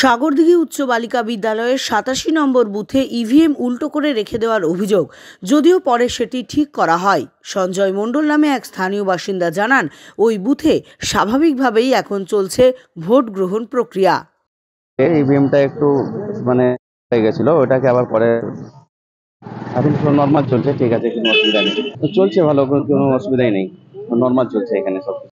সাগরদিঘি উচ্চ বালিকা বিদ্যালয়ের সাতাশি নম্বর বুথে ইভিএম উল্টো করে রেখে দেওয়ার অভিযোগ যদিও পরে সেটি ঠিক করা হয় সঞ্জয় মণ্ডল নামে এক স্থানীয় বাসিন্দা জানান ওই বুথে স্বাভাবিকভাবেই এখন চলছে ভোট গ্রহণ প্রক্রিয়া ইভিএমটা একটু মানে হয়ে গেছিল ওটাকে আবার পরে এখন নর্মাল চলছে ঠিক আছে কোনো অসুবিধা নেই চলছে ভালো কোনো অসুবিধাই নেই নর্মাল চলছে এখানে সব